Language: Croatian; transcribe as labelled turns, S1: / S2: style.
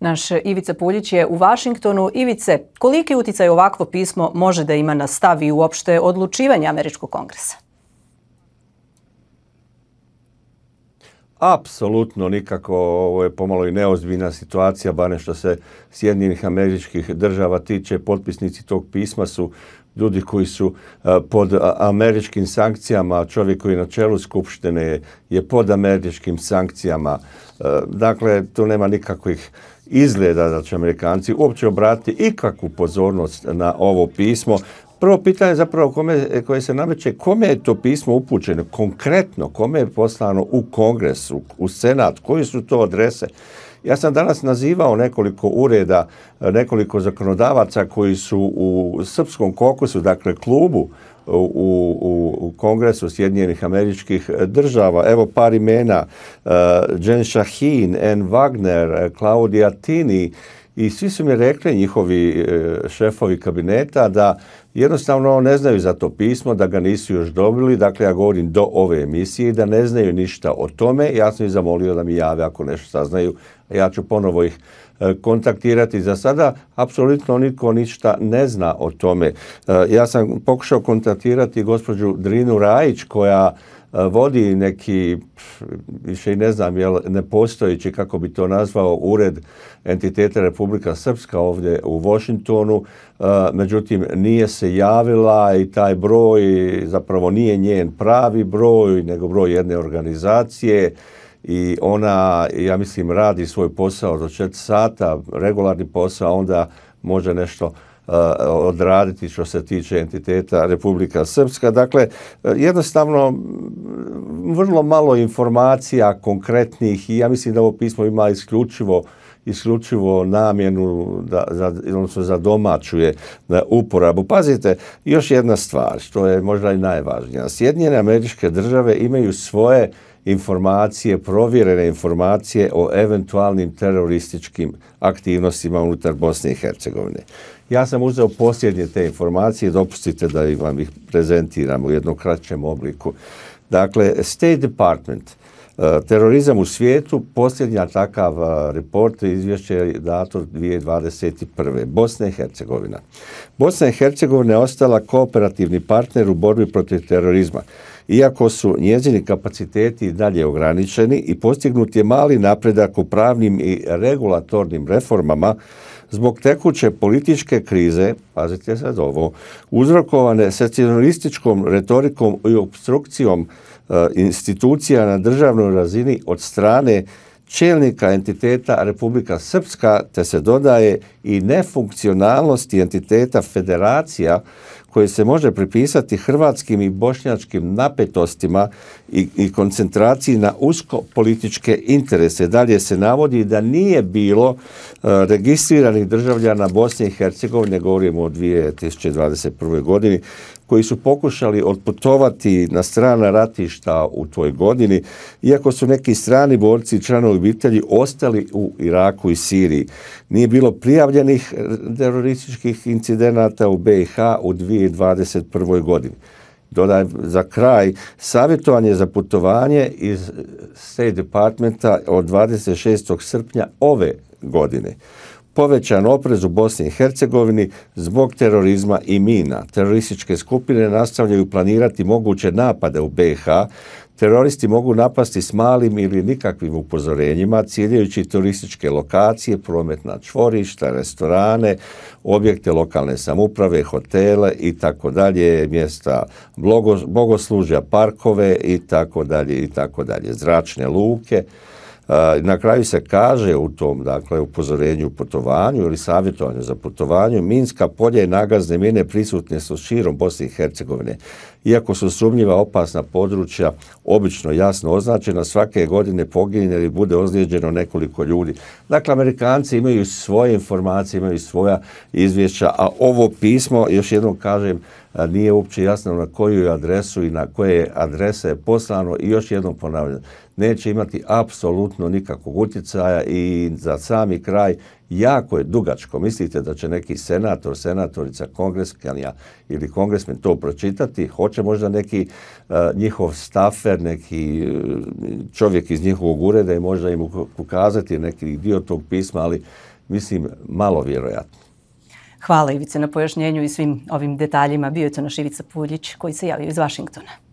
S1: Naš Ivica Puljić je u Vašingtonu. Ivice, koliki utjecaj ovakvo pismo može da ima na stav i uopšte odlučivanje Američkog kongresa? apsolutno nikako, ovo je pomalo i neozbiljna situacija, barem što se Sjedinjenih američkih država tiče, potpisnici tog pisma su ljudi koji su e, pod američkim sankcijama, čovjek koji je na čelu skupštine je pod američkim sankcijama. E, dakle, tu nema nikakvih izgleda da će Amerikanci uopće obratiti ikakvu pozornost na ovo pismo. Prvo pitanje zapravo koje se nameće, kome je to pismo upućeno, konkretno kome je poslano u kongres, u, senat, koji su to adrese. Ja sam danas nazivao nekoliko ureda, nekoliko zakonodavaca koji su u srpskom kokusu, dakle klubu u, u, kongresu Sjedinjenih američkih država. Evo par imena, uh, eh, Jen Shahin, Ann Wagner, Claudia Tini, i svi su mi rekli, njihovi e, šefovi kabineta, da jednostavno ne znaju za to pismo, da ga nisu još dobili, dakle ja govorim do ove emisije, da ne znaju ništa o tome. Ja sam ih zamolio da mi jave ako nešto saznaju, ja ću ponovo ih e, kontaktirati. Za sada apsolutno niko ništa ne zna o tome. E, ja sam pokušao kontaktirati gospođu Drinu Rajić koja vodi neki, više i ne znam jel nepostojeći, kako bi to nazvao, ured entiteta Republika Srpska ovdje u Washingtonu, e, međutim nije se javila i taj broj zapravo nije njen pravi broj, nego broj jedne organizacije i ona, ja mislim, radi svoj posao do 4 sata, regularni posao, onda može nešto Eh, odraditi što se tiče entiteta Republika Srpska. Dakle, eh, jednostavno mm, vrlo malo informacija konkretnih i ja mislim da ovo pismo ima isključivo isključivo namjenu da, za, odnosno za domaću eh, uporabu. Pazite, još jedna stvar što je možda i najvažnija. Sjedinjene američke države imaju svoje informacije, provjerene informacije o eventualnim terorističkim aktivnostima unutar Bosne i Hercegovine. Ja sam uzeo posljednje te informacije, dopustite da vam ih prezentiram u jednom kraćem obliku. Dakle, State Department, e, terorizam u svijetu, posljednja takav e, report, izvješće je dato 2021. Bosna i Hercegovina. Bosna i Hercegovina je ostala kooperativni partner u borbi protiv terorizma iako su njezini kapaciteti dalje ograničeni i postignut je mali napredak u pravnim i regulatornim reformama zbog tekuće političke krize, pazite sad ovo, uzrokovane secionalističkom retorikom i obstrukcijom e, institucija na državnoj razini od strane čelnika entiteta Republika Srpska, te se dodaje i nefunkcionalnosti entiteta federacija koji se može pripisati hrvatskim i bošnjačkim napetostima i, koncentraciji na usko političke interese. Dalje se navodi da nije bilo e, registriranih državljana Bosne i Hercegovine, govorimo o 2021. godini, koji su pokušali otputovati na strana ratišta u toj godini, iako su neki strani borci i članovi obitelji ostali u Iraku i Siriji. Nije bilo prijavljenih terorističkih incidenata u BiH u dvije 2021. godini. Dodajem za kraj, savjetovanje za putovanje iz State Departmenta od 26. srpnja ove godine povećan oprez u Bosni i Hercegovini zbog terorizma i mina. Terorističke skupine nastavljaju planirati moguće napade u BiH. Teroristi mogu napasti s malim ili nikakvim upozorenjima, ciljajući turističke lokacije, prometna čvorišta, restorane, objekte lokalne samuprave, hotele i tako dalje, mjesta bogoslužja, parkove i tako tako dalje, zračne luke. Na kraju se kaže u tom, dakle, upozorenju putovanju ili savjetovanju za putovanju, minska polje i nagazne mine prisutne su širom Bosne i Hercegovine. Iako su sumnjiva opasna područja obično jasno označena, svake godine pogine ili bude ozlijeđeno nekoliko ljudi. Dakle, Amerikanci imaju svoje informacije, imaju svoja izvješća, a ovo pismo, još jednom kažem, nije uopće jasno na koju adresu i na koje adrese je poslano i još jednom ponavljam, neće imati apsolutno nikakvog utjecaja i za sami kraj jako je dugačko. Mislite da će neki senator, senatorica, kongreskanija ili kongresmen to pročitati? Hoće možda neki e, njihov stafer, neki e, čovjek iz njihovog ureda i možda im ukazati neki dio tog pisma, ali mislim malo vjerojatno. Hvala Ivice na pojašnjenju i svim ovim detaljima. Bio je to naš Ivica Puljić koji se javio iz Vašingtona.